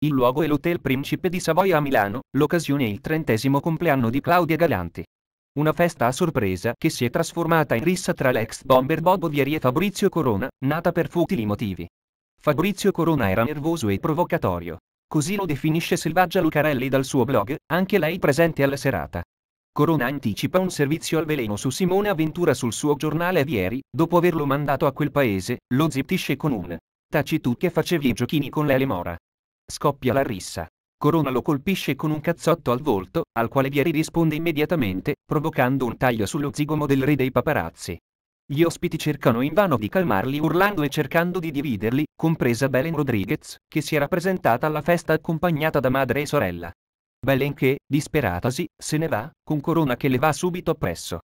Il luogo è l'Hotel Principe di Savoia a Milano, l'occasione è il trentesimo compleanno di Claudia Galanti. Una festa a sorpresa che si è trasformata in rissa tra l'ex bomber Bobo Vieri e Fabrizio Corona, nata per futili motivi. Fabrizio Corona era nervoso e provocatorio. Così lo definisce Selvaggia Lucarelli dal suo blog, anche lei presente alla serata. Corona anticipa un servizio al veleno su Simone Aventura sul suo giornale Vieri, dopo averlo mandato a quel paese, lo zittisce con un taci tu che facevi i giochini con Lele Mora. Scoppia la rissa. Corona lo colpisce con un cazzotto al volto, al quale Vieri risponde immediatamente, provocando un taglio sullo zigomo del re dei paparazzi. Gli ospiti cercano invano di calmarli urlando e cercando di dividerli, compresa Belen Rodriguez, che si era presentata alla festa accompagnata da madre e sorella. Belen che, disperatasi, se ne va, con Corona che le va subito appresso.